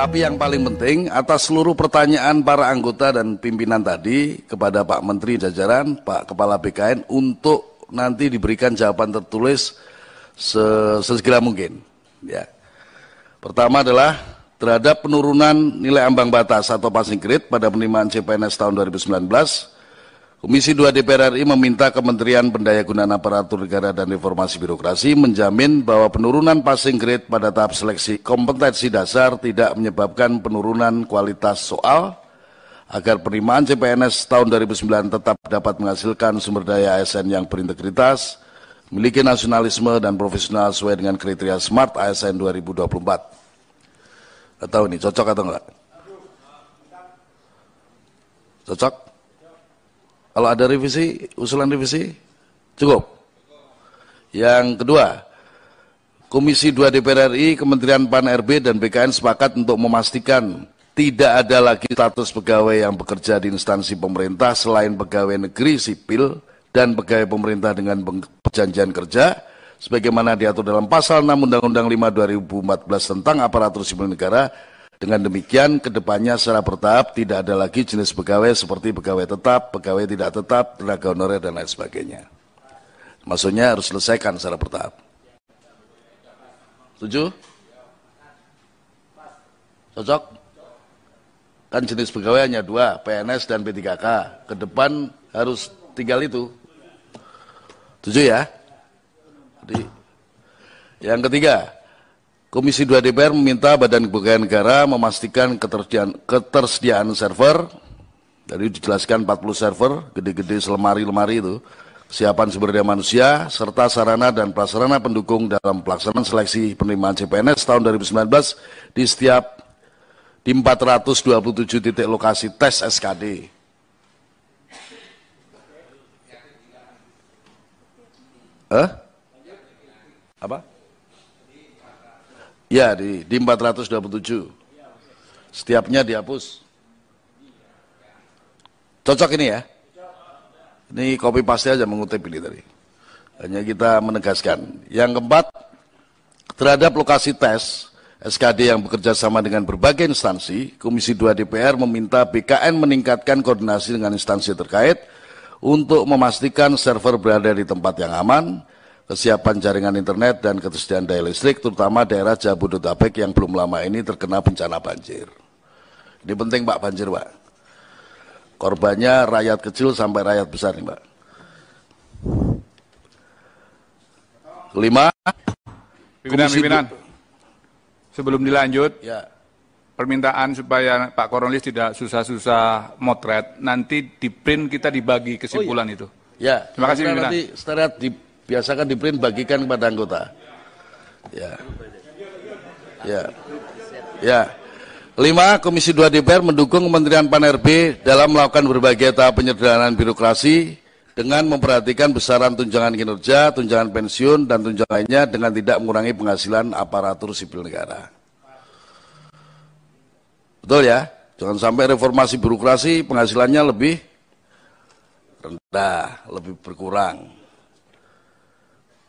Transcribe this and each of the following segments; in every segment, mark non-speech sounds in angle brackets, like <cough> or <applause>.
Tapi yang paling penting atas seluruh pertanyaan para anggota dan pimpinan tadi kepada Pak Menteri jajaran, Pak Kepala BKN untuk nanti diberikan jawaban tertulis sesegera mungkin. Ya. Pertama adalah terhadap penurunan nilai ambang batas atau passing grade pada penerimaan CPNS tahun 2019 Komisi 2 DPR RI meminta Kementerian Pendayagunaan Aparatur Negara dan Reformasi Birokrasi menjamin bahwa penurunan passing grade pada tahap seleksi kompetensi dasar tidak menyebabkan penurunan kualitas soal agar penerimaan CPNS tahun 2009 tetap dapat menghasilkan sumber daya ASN yang berintegritas, memiliki nasionalisme dan profesional sesuai dengan kriteria Smart ASN 2024. Atau ini cocok atau enggak? Cocok? Kalau ada revisi, usulan revisi, cukup. Yang kedua, Komisi 2 DPR RI, Kementerian PAN-RB, dan BKN sepakat untuk memastikan tidak ada lagi status pegawai yang bekerja di instansi pemerintah selain pegawai negeri sipil dan pegawai pemerintah dengan perjanjian kerja sebagaimana diatur dalam pasal 6 Undang-Undang 5 2014 tentang aparatur sipil negara dengan demikian, kedepannya secara bertahap tidak ada lagi jenis pegawai seperti pegawai tetap, pegawai tidak tetap, tenaga honorer, dan lain sebagainya. Maksudnya harus selesaikan secara bertahap. Setuju? Cocok? Kan jenis pegawai hanya dua, PNS dan P3K. Kedepan harus tinggal itu. Setuju ya? Jadi, yang ketiga, Komisi 2 DPR meminta Badan Kepegawaian Negara memastikan ketersediaan, ketersediaan server. Tadi dijelaskan 40 server, gede-gede selemari-lemari itu. Siapan sumber daya manusia, serta sarana dan prasarana pendukung dalam pelaksanaan seleksi penerimaan CPNS tahun 2019 di setiap di 427 titik lokasi tes SKD. Eh? Apa? Ya, di, di 427. Setiapnya dihapus. Cocok ini ya? Ini kopi pasti aja mengutip ini tadi. Hanya kita menegaskan. Yang keempat, terhadap lokasi tes, SKD yang bekerja sama dengan berbagai instansi, Komisi 2 DPR meminta BKN meningkatkan koordinasi dengan instansi terkait untuk memastikan server berada di tempat yang aman, kesiapan jaringan internet dan ketersediaan daya listrik, terutama daerah Jabodetabek yang belum lama ini terkena bencana banjir. Ini penting Pak banjir Pak. Korbannya rakyat kecil sampai rakyat besar nih Pak. Kelima, pimpinan, pimpinan. Sebelum dilanjut, ya. permintaan supaya Pak Koronlis tidak susah-susah motret, nanti di print kita dibagi kesimpulan oh, iya. itu. Ya, terima kasih Nanti setelah di biasakan di bagikan kepada anggota. Ya. Ya. Ya. Lima, Komisi 2 DPR mendukung Kementerian Pan-RB dalam melakukan berbagai tahap penyederhanaan birokrasi dengan memperhatikan besaran tunjangan kinerja, tunjangan pensiun, dan tunjangan lainnya dengan tidak mengurangi penghasilan aparatur sipil negara. Betul ya? Jangan sampai reformasi birokrasi penghasilannya lebih rendah, lebih berkurang.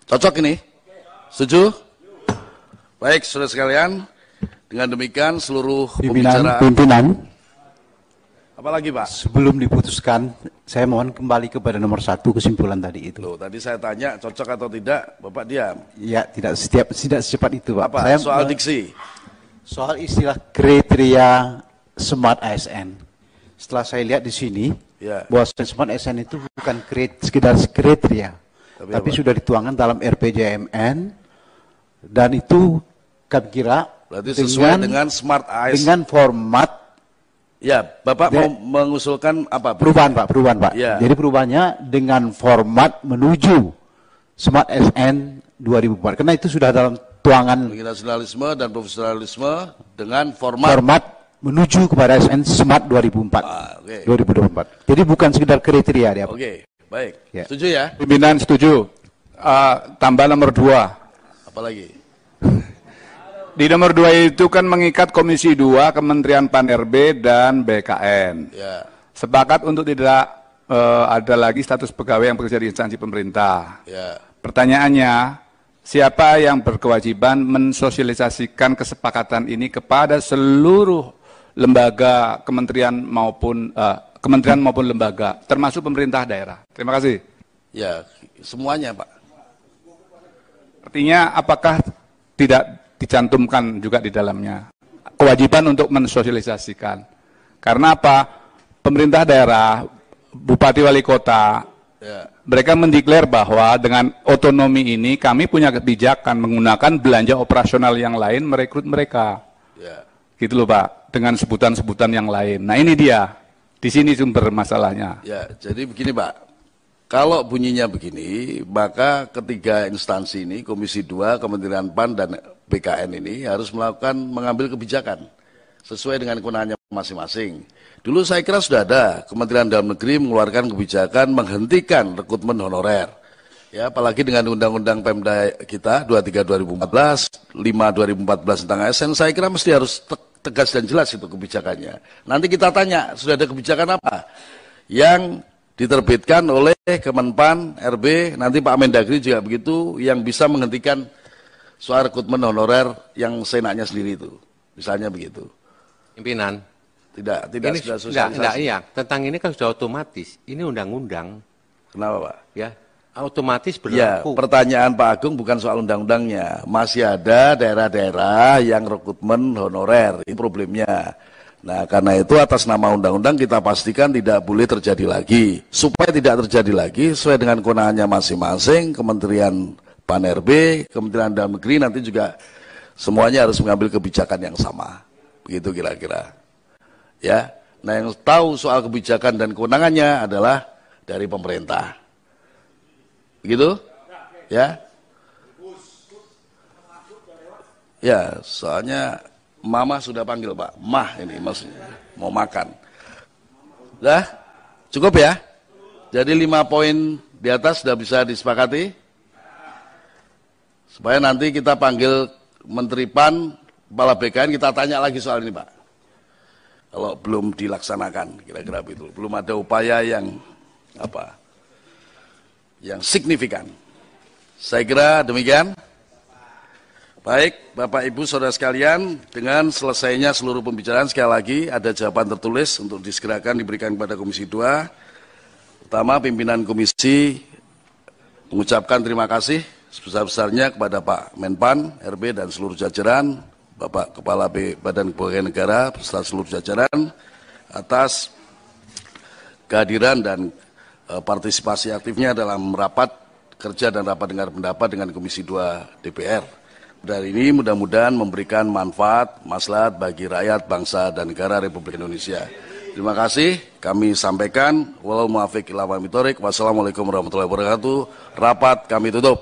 Cocok ini? Setuju? Baik, sudah sekalian. Dengan demikian seluruh pimpinan, Pimpinan, Apalagi Pak? Sebelum diputuskan, saya mohon kembali kepada nomor satu kesimpulan tadi itu. Loh, tadi saya tanya cocok atau tidak, Bapak diam. Ya, tidak setiap tidak secepat itu Pak. Apa? Saya, soal diksi? Soal istilah kriteria smart ASN. Setelah saya lihat di sini, ya. bahwa smart ASN itu bukan kriteria, sekedar kriteria tapi, tapi sudah dituangkan dalam RPJMN dan itu kira kira Berarti dengan, sesuai dengan smart eyes dengan format ya Bapak mau mengusulkan apa perubahan Pak perubahan Pak ya. jadi perubahannya dengan format menuju smart SN 2004 karena itu sudah dalam tuangan nasionalisme dan profesionalisme dengan format format menuju kepada SN Smart 2004 ah, okay. 2024 jadi bukan sekedar kriteria dia Pak. Baik. Ya. Setuju ya? Pimpinan setuju. Uh, tambah nomor dua. Apalagi? <laughs> Di nomor dua itu kan mengikat Komisi dua Kementerian Pan RB dan BKN. Ya. Sepakat untuk tidak uh, ada lagi status pegawai yang bekerja di instansi pemerintah. Ya. Pertanyaannya, siapa yang berkewajiban mensosialisasikan kesepakatan ini kepada seluruh lembaga kementerian maupun uh, kementerian maupun lembaga, termasuk pemerintah daerah. Terima kasih. Ya, semuanya Pak. Artinya apakah tidak dicantumkan juga di dalamnya? Kewajiban untuk mensosialisasikan. Karena apa? Pemerintah daerah, bupati wali kota, ya. mereka mendeklar bahwa dengan otonomi ini kami punya kebijakan menggunakan belanja operasional yang lain merekrut mereka. Ya. Gitu loh Pak, dengan sebutan-sebutan yang lain. Nah ini dia, di sini sumber masalahnya. Ya, jadi begini Pak. Kalau bunyinya begini, maka ketiga instansi ini, Komisi 2, Kementerian PAN, dan BKN ini harus melakukan mengambil kebijakan sesuai dengan kewenangannya masing-masing. Dulu saya kira sudah ada Kementerian Dalam Negeri mengeluarkan kebijakan menghentikan rekrutmen honorer. Ya, apalagi dengan undang-undang Pemda kita 23 2014, 5 2014 tentang ASN, saya kira mesti harus tegas dan jelas itu kebijakannya. Nanti kita tanya, sudah ada kebijakan apa yang diterbitkan oleh Kemenpan RB, nanti Pak Mendagri juga begitu, yang bisa menghentikan soal rekrutmen honorer yang senaknya sendiri itu. Misalnya begitu. Pimpinan. Tidak, tidak ini, sudah sosialisasi. Enggak, enggak, iya. Tentang ini kan sudah otomatis. Ini undang-undang. Kenapa Pak? Ya, otomatis berlaku. Ya, pertanyaan Pak Agung bukan soal undang-undangnya. Masih ada daerah-daerah yang rekrutmen honorer, ini problemnya. Nah, karena itu atas nama undang-undang kita pastikan tidak boleh terjadi lagi. Supaya tidak terjadi lagi, sesuai dengan kewenangannya masing-masing, Kementerian Pan RB, Kementerian Dalam Negeri nanti juga semuanya harus mengambil kebijakan yang sama. Begitu kira-kira. Ya. Nah, yang tahu soal kebijakan dan kewenangannya adalah dari pemerintah. Begitu? Ya. Ya, soalnya mama sudah panggil pak. Mah ini maksudnya. Mau makan. Dah? Cukup ya? Jadi lima poin di atas sudah bisa disepakati? Supaya nanti kita panggil Menteri PAN, Kepala BKN, kita tanya lagi soal ini Pak. Kalau belum dilaksanakan, kira-kira begitu. Belum ada upaya yang apa yang signifikan. Saya kira demikian. Baik, Bapak Ibu Saudara sekalian, dengan selesainya seluruh pembicaraan sekali lagi ada jawaban tertulis untuk disegerakan diberikan kepada Komisi 2. Pertama, pimpinan komisi mengucapkan terima kasih sebesar-besarnya kepada Pak Menpan, RB dan seluruh jajaran, Bapak Kepala B, Badan Kepegawaian Negara serta seluruh jajaran atas kehadiran dan Eh, partisipasi aktifnya dalam rapat kerja dan rapat dengar pendapat dengan Komisi 2 DPR. Dan ini mudah-mudahan memberikan manfaat, maslahat bagi rakyat, bangsa, dan negara Republik Indonesia. Terima kasih kami sampaikan. Walau muafiq ila Wassalamualaikum warahmatullahi wabarakatuh. Rapat kami tutup.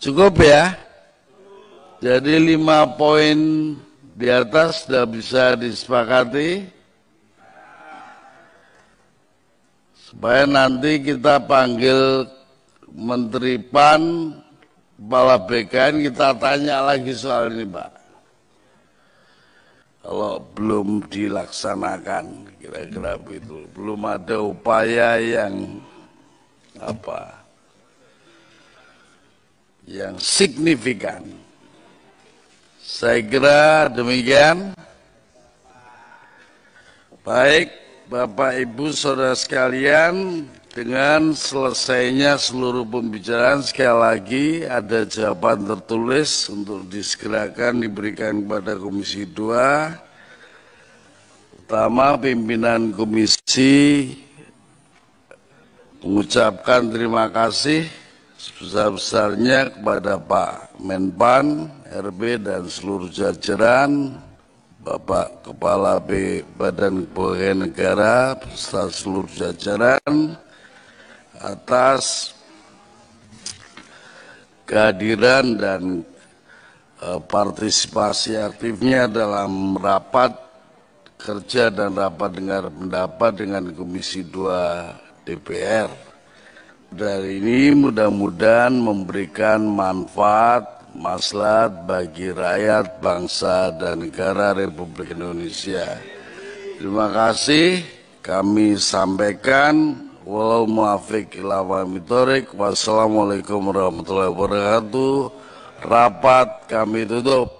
Cukup ya? Jadi lima poin di atas sudah bisa disepakati. Supaya nanti kita panggil Menteri PAN, Kepala BKN, kita tanya lagi soal ini Pak. Kalau belum dilaksanakan, kira-kira begitu. Belum ada upaya yang apa yang signifikan. Saya kira demikian. Baik, Bapak Ibu Saudara sekalian, dengan selesainya seluruh pembicaraan sekali lagi ada jawaban tertulis untuk disegerakan diberikan kepada Komisi 2 Utama pimpinan komisi mengucapkan terima kasih sebesar-besarnya kepada Pak Menpan, RB dan seluruh jajaran, Bapak Kepala B Badan Pegawai Negara, serta seluruh jajaran atas kehadiran dan eh, partisipasi aktifnya dalam rapat kerja dan rapat dengar pendapat dengan Komisi 2 DPR. Dari ini mudah-mudahan memberikan manfaat, maslahat bagi rakyat, bangsa, dan negara Republik Indonesia. Terima kasih kami sampaikan. Walau muafiq Wassalamualaikum warahmatullahi wabarakatuh. Rapat kami tutup.